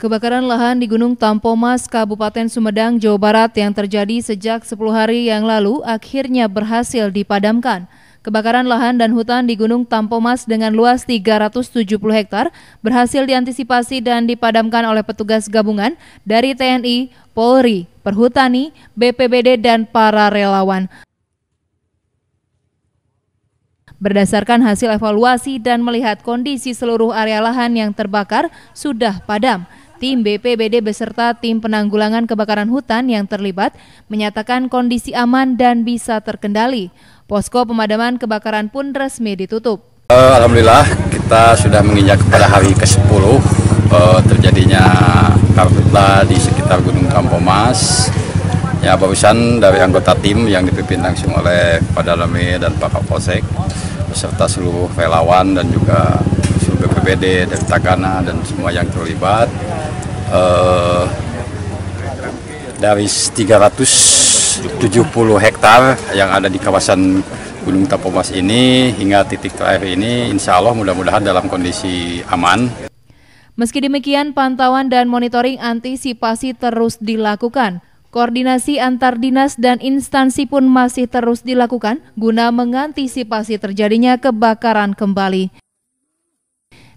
Kebakaran lahan di Gunung Tampomas, Kabupaten Sumedang, Jawa Barat yang terjadi sejak 10 hari yang lalu akhirnya berhasil dipadamkan. Kebakaran lahan dan hutan di Gunung Tampomas dengan luas 370 hektar berhasil diantisipasi dan dipadamkan oleh petugas gabungan dari TNI, Polri, Perhutani, BPBD, dan para relawan. Berdasarkan hasil evaluasi dan melihat kondisi seluruh area lahan yang terbakar sudah padam. Tim BPBD beserta tim penanggulangan kebakaran hutan yang terlibat menyatakan kondisi aman dan bisa terkendali. Posko pemadaman kebakaran pun resmi ditutup. Eh, Alhamdulillah kita sudah menginjak kepada hari ke-10 eh, terjadinya karhutla di sekitar Gunung Kampomas. Ya barusan dari anggota tim yang dipimpin langsung oleh Pak Dalami dan Pak Kapolsek beserta seluruh relawan dan juga BPBD dari Takana dan semua yang terlibat uh, dari 370 hektar yang ada di kawasan Gunung Tapomas ini hingga titik terakhir ini insya Allah mudah-mudahan dalam kondisi aman. Meski demikian, pantauan dan monitoring antisipasi terus dilakukan. Koordinasi antar dinas dan instansi pun masih terus dilakukan guna mengantisipasi terjadinya kebakaran kembali.